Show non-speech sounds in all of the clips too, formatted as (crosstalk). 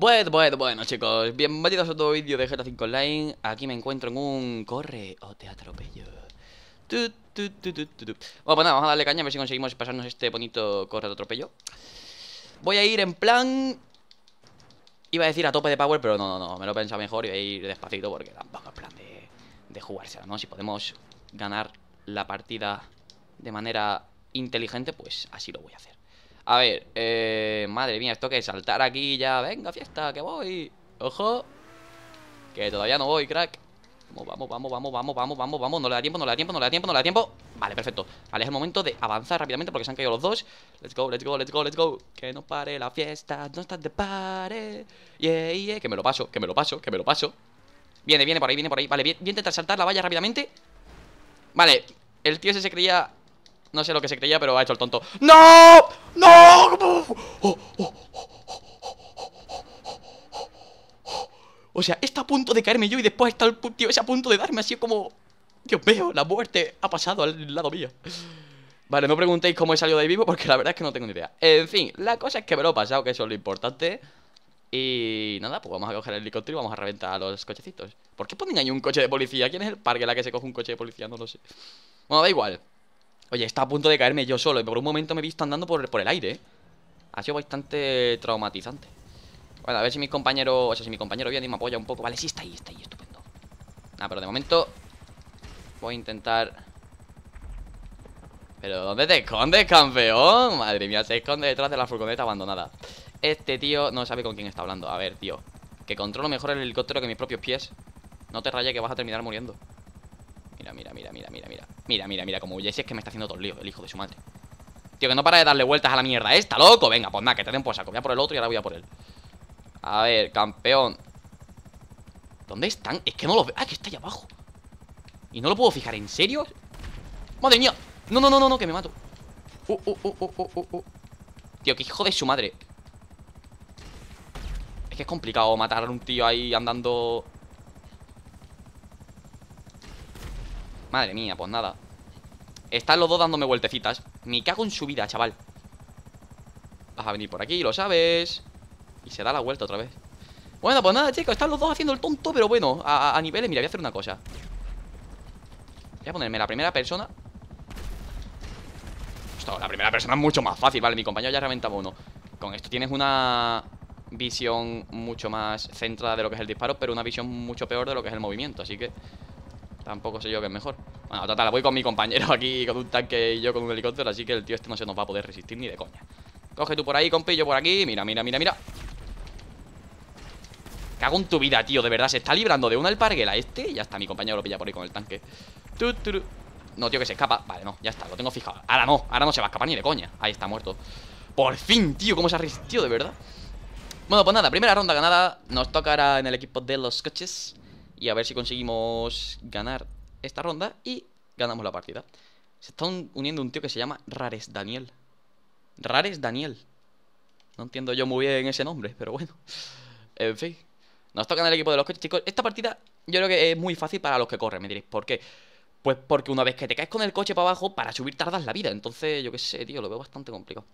Bueno, bueno, bueno chicos, bienvenidos a otro vídeo de GTA 5 Online Aquí me encuentro en un corre o te atropello Bueno, pues nada, vamos a darle caña a ver si conseguimos pasarnos este bonito corre de atropello Voy a ir en plan... Iba a decir a tope de power, pero no, no, no, me lo he mejor y voy a ir despacito porque tampoco es plan de, de ¿no? Si podemos ganar la partida de manera inteligente, pues así lo voy a hacer a ver, eh, madre mía, esto que es saltar aquí ya. Venga, fiesta, que voy. Ojo. Que todavía no voy, crack. Vamos, vamos, vamos, vamos, vamos, vamos, vamos, No le da tiempo, no le da tiempo, no le da tiempo, no le da tiempo. Vale, perfecto. Vale, es el momento de avanzar rápidamente porque se han caído los dos. Let's go, let's go, let's go, let's go. Que no pare la fiesta, no estás de pare. Yeah, yeah. Que me lo paso, que me lo paso, que me lo paso. Viene, viene por ahí, viene por ahí. Vale, bien, intenta saltar la valla rápidamente. Vale, el tío ese se creía. No sé lo que se creía, pero ha hecho el tonto. ¡No! ¡No! o sea, está a punto de caerme yo y después está el tío ese a punto de darme así como... Dios veo, la muerte ha pasado al lado mío. Vale, no preguntéis cómo he salido de vivo porque la verdad es que no tengo ni idea. En fin, la cosa es que me lo he pasado, que eso es lo importante. Y nada, pues vamos a coger el helicóptero y vamos a reventar a los cochecitos. ¿Por qué ponen ahí un coche de policía? ¿Quién es el parque la que se coge un coche de policía? No lo sé. Bueno, da igual. Oye, está a punto de caerme yo solo. Y por un momento me he visto andando por, por el aire, ¿eh? Ha sido bastante traumatizante. Bueno, a ver si mis compañeros... O sea, si mi compañero viene y me apoya un poco. Vale, sí, está ahí, está ahí, estupendo. Ah, pero de momento... Voy a intentar... Pero ¿dónde te escondes, campeón? Madre mía, se esconde detrás de la furgoneta abandonada. Este tío no sabe con quién está hablando. A ver, tío. Que controlo mejor el helicóptero que mis propios pies. No te rayes que vas a terminar muriendo mira, mira, mira, mira, mira, mira Mira, mira, como huye, es que me está haciendo todo el lío El hijo de su madre Tío, que no para de darle vueltas a la mierda esta, loco Venga, pues nada, que te den por saco Voy a por el otro y ahora voy a por él A ver, campeón ¿Dónde están? Es que no los veo Ah, que está ahí abajo ¿Y no lo puedo fijar? ¿En serio? ¡Madre mía! No, no, no, no, no, que me mato uh, uh, uh, Tío, que hijo de su madre Es que es complicado matar a un tío ahí andando Madre mía, pues nada Están los dos dándome vueltecitas Me cago en su vida, chaval Vas a venir por aquí, lo sabes Y se da la vuelta otra vez Bueno, pues nada, chicos, están los dos haciendo el tonto Pero bueno, a, niveles, mira, voy a hacer una cosa Voy a ponerme la primera persona Ostras, la primera persona es mucho más fácil Vale, mi compañero ya reventaba uno Con esto tienes una visión mucho más centrada de lo que es el disparo Pero una visión mucho peor de lo que es el movimiento Así que Tampoco sé yo qué es mejor Bueno, total, voy con mi compañero (laughs) aquí Con un tanque y yo con un helicóptero Así que el tío este no se nos va a poder resistir ni de coña Coge tú por ahí, compi, yo por aquí Mira, mira, mira, mira Cago en tu vida, tío, de verdad Se está librando de una alparguela este Ya está, mi compañero lo pilla por ahí con el tanque No, tío, que se escapa Vale, no, ya está, lo tengo fijado Ahora no, ahora no se va a escapar ni de coña Ahí está, muerto Por fin, tío, cómo se ha resistido, de verdad Bueno, pues nada, primera ronda ganada Nos toca ahora en el equipo de los coches y a ver si conseguimos ganar esta ronda y ganamos la partida. Se está uniendo un tío que se llama Rares Daniel. Rares Daniel. No entiendo yo muy bien ese nombre, pero bueno. En fin. Nos toca en el equipo de los coches, chicos. Esta partida yo creo que es muy fácil para los que corren, me diréis. ¿Por qué? Pues porque una vez que te caes con el coche para abajo, para subir tardas la vida. Entonces, yo qué sé, tío, lo veo bastante complicado.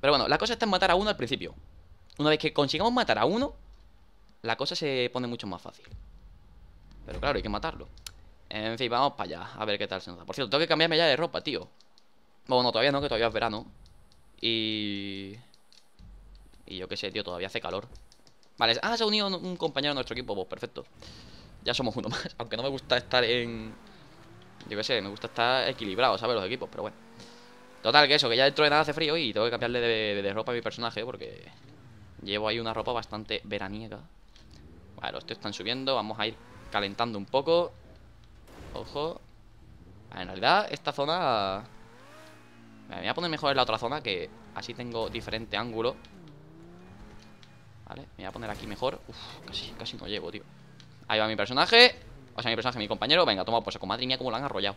Pero bueno, la cosa está en matar a uno al principio. Una vez que consigamos matar a uno, la cosa se pone mucho más fácil. Pero claro, hay que matarlo En fin, vamos para allá, a ver qué tal se nos da Por cierto, tengo que cambiarme ya de ropa, tío Bueno, todavía no, que todavía es verano Y... Y yo qué sé, tío, todavía hace calor Vale, ah, se ha unido un compañero de nuestro equipo Pues perfecto, ya somos uno (laughs) más Aunque no me gusta estar en... Yo qué sé, me gusta estar equilibrado, ¿sabes? Los equipos, pero bueno Total, que eso, que ya dentro de nada hace frío y tengo que cambiarle de, de ropa a mi personaje porque llevo ahí una ropa bastante veraniega. Vale, los tíos están subiendo, vamos a ir calentando un poco. Ojo. Ah, en realidad, esta zona... Me voy a poner mejor en la otra zona, que así tengo diferente ángulo. Vale, me voy a poner aquí mejor. Uf, casi, casi no llevo, tío. Ahí va mi personaje. O sea, mi personaje, mi compañero. Venga, toma, pues con madre mía, cómo lo han arrollado.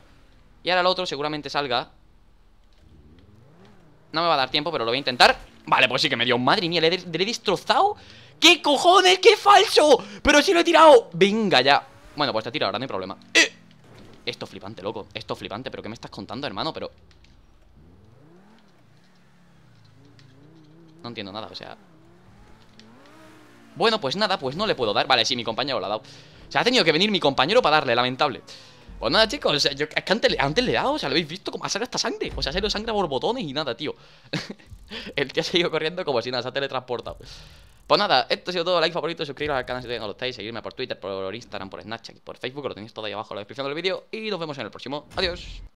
Y ahora el otro seguramente salga. No me va a dar tiempo, pero lo voy a intentar. Vale, pues sí que me dio. Madre mía, le he, destrozado. ¿Qué cojones? ¡Qué falso! Pero sí lo he tirado. Venga, ya. Bueno, pues te tirado, ahora, no hay problema. Eh. Esto es flipante, loco. Esto es flipante. ¿Pero qué me estás contando, hermano? Pero... No entiendo nada, o sea... Bueno, pues nada, pues no le puedo dar Vale, sí, mi compañero lo ha dado o sea, ha tenido que venir mi compañero para darle, lamentable pues nada, chicos, o sea, yo, es que antes, le he dado, o sea, lo habéis visto como ha salido esta sangre. O sea, ha salido sangre por botones y nada, tío. (laughs) el tío ha seguido corriendo como si nada, se ha teletransportado. Pues nada, esto ha sido todo. Like, favorito, suscribiros al canal si no lo estáis. Seguirme por Twitter, por Instagram, por Snapchat, Y por Facebook. Lo tenéis todo ahí abajo en la descripción del vídeo. Y nos vemos en el próximo. Adiós.